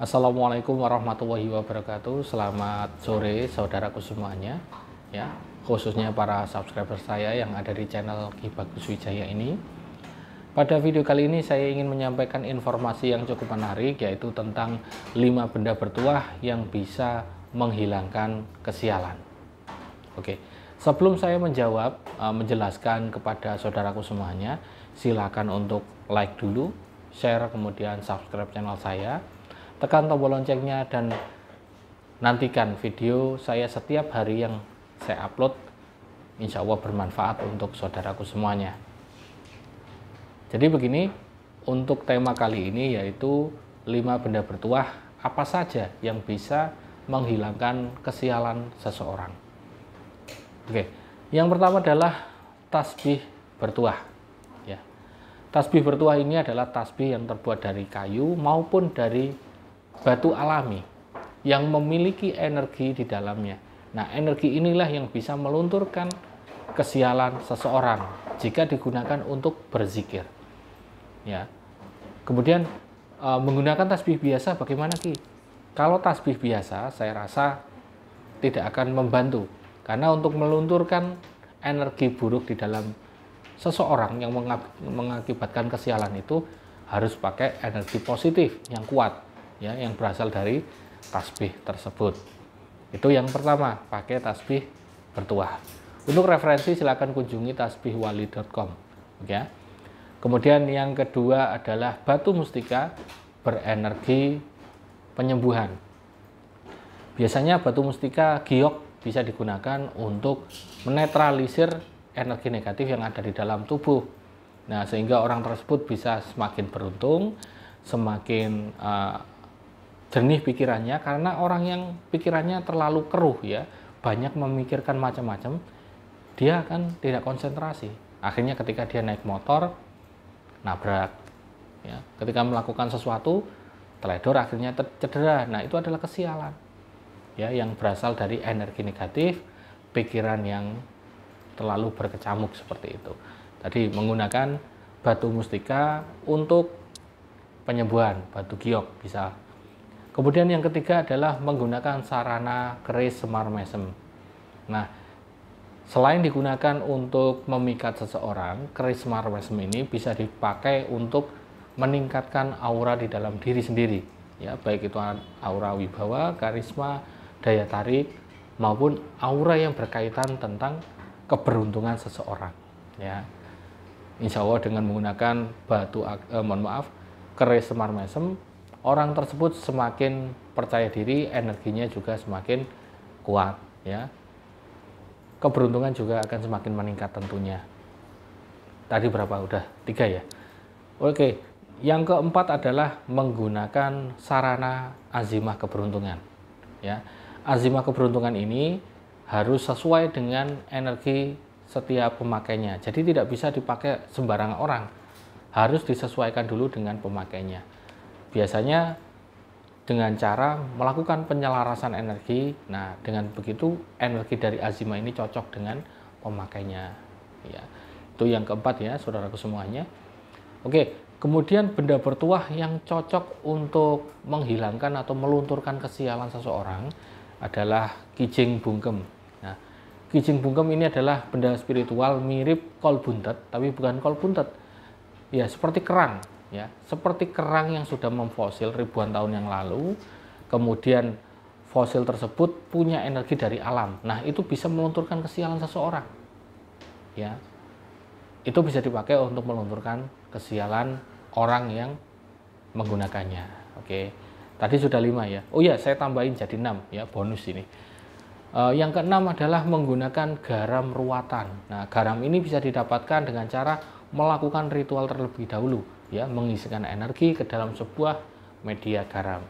Assalamualaikum warahmatullahi wabarakatuh. Selamat sore saudaraku semuanya. Ya, khususnya para subscriber saya yang ada di channel Ki Bagus Wijaya ini. Pada video kali ini saya ingin menyampaikan informasi yang cukup menarik yaitu tentang 5 benda bertuah yang bisa menghilangkan kesialan. Oke. Sebelum saya menjawab eh, menjelaskan kepada saudaraku semuanya, silakan untuk like dulu, share kemudian subscribe channel saya tekan tombol loncengnya dan nantikan video saya setiap hari yang saya upload insya Allah bermanfaat untuk saudaraku semuanya jadi begini untuk tema kali ini yaitu 5 benda bertuah apa saja yang bisa menghilangkan kesialan seseorang oke yang pertama adalah tasbih bertuah ya tasbih bertuah ini adalah tasbih yang terbuat dari kayu maupun dari batu alami yang memiliki energi di dalamnya. Nah, energi inilah yang bisa melunturkan kesialan seseorang jika digunakan untuk berzikir. Ya. Kemudian e, menggunakan tasbih biasa bagaimana Ki? Kalau tasbih biasa saya rasa tidak akan membantu karena untuk melunturkan energi buruk di dalam seseorang yang mengakibatkan kesialan itu harus pakai energi positif yang kuat ya yang berasal dari tasbih tersebut. Itu yang pertama, pakai tasbih bertuah. Untuk referensi silakan kunjungi tasbihwali.com ya. Kemudian yang kedua adalah batu mustika berenergi penyembuhan. Biasanya batu mustika giok bisa digunakan untuk menetralisir energi negatif yang ada di dalam tubuh. Nah, sehingga orang tersebut bisa semakin beruntung, semakin uh, jernih pikirannya karena orang yang pikirannya terlalu keruh ya banyak memikirkan macam-macam dia akan tidak konsentrasi akhirnya ketika dia naik motor nabrak ya ketika melakukan sesuatu teledor akhirnya cedera nah itu adalah kesialan ya yang berasal dari energi negatif pikiran yang terlalu berkecamuk seperti itu tadi menggunakan batu mustika untuk penyembuhan batu giok bisa Kemudian yang ketiga adalah menggunakan sarana keris Semar Mesem. Nah, selain digunakan untuk memikat seseorang, keris Semar Mesem ini bisa dipakai untuk meningkatkan aura di dalam diri sendiri. Ya, baik itu aura wibawa, karisma, daya tarik maupun aura yang berkaitan tentang keberuntungan seseorang. Ya. Insya Allah dengan menggunakan batu, eh, mohon maaf, keris Semar Mesem orang tersebut semakin percaya diri, energinya juga semakin kuat ya. Keberuntungan juga akan semakin meningkat tentunya. Tadi berapa udah? Tiga ya. Oke, yang keempat adalah menggunakan sarana azimah keberuntungan. Ya. Azimah keberuntungan ini harus sesuai dengan energi setiap pemakainya. Jadi tidak bisa dipakai sembarang orang. Harus disesuaikan dulu dengan pemakainya biasanya dengan cara melakukan penyelarasan energi. Nah, dengan begitu energi dari azima ini cocok dengan pemakainya. Ya. Itu yang keempat ya, saudaraku semuanya. Oke, kemudian benda bertuah yang cocok untuk menghilangkan atau melunturkan kesialan seseorang adalah kijing bungkem. Nah, kijing bungkem ini adalah benda spiritual mirip kol buntet, tapi bukan kol buntet. Ya, seperti kerang ya seperti kerang yang sudah memfosil ribuan tahun yang lalu kemudian fosil tersebut punya energi dari alam nah itu bisa melunturkan kesialan seseorang ya itu bisa dipakai untuk melunturkan kesialan orang yang menggunakannya oke tadi sudah lima ya oh ya saya tambahin jadi enam ya bonus ini Uh, yang keenam adalah menggunakan garam ruatan. Nah, garam ini bisa didapatkan dengan cara melakukan ritual terlebih dahulu ya mengisikan energi ke dalam sebuah media garam.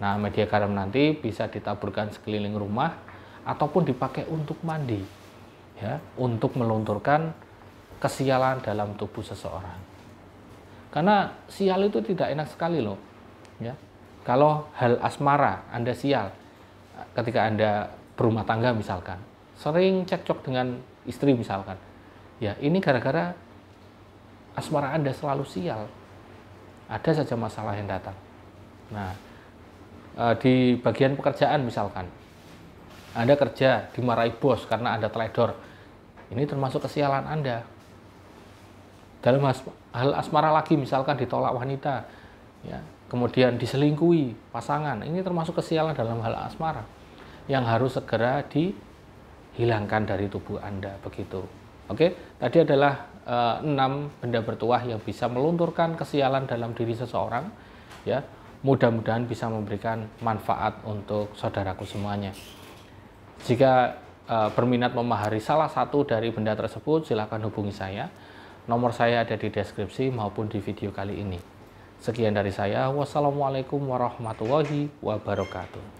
Nah, media garam nanti bisa ditaburkan sekeliling rumah ataupun dipakai untuk mandi. Ya, untuk melunturkan kesialan dalam tubuh seseorang. Karena sial itu tidak enak sekali loh. Ya. Kalau hal asmara, Anda sial ketika Anda berumah tangga misalkan. Sering cekcok dengan istri misalkan. Ya, ini gara-gara asmara Anda selalu sial. Ada saja masalah yang datang. Nah, e, di bagian pekerjaan misalkan, Anda kerja dimarahi bos karena Anda teledor. Ini termasuk kesialan Anda. Dalam hal asmara lagi misalkan ditolak wanita, ya, kemudian diselingkuhi pasangan. Ini termasuk kesialan dalam hal asmara yang harus segera dihilangkan dari tubuh Anda begitu. Oke, tadi adalah Eh, enam benda bertuah yang bisa melunturkan kesialan dalam diri seseorang ya mudah-mudahan bisa memberikan manfaat untuk saudaraku semuanya jika e, berminat memahari salah satu dari benda tersebut silahkan hubungi saya nomor saya ada di deskripsi maupun di video kali ini sekian dari saya wassalamualaikum warahmatullahi wabarakatuh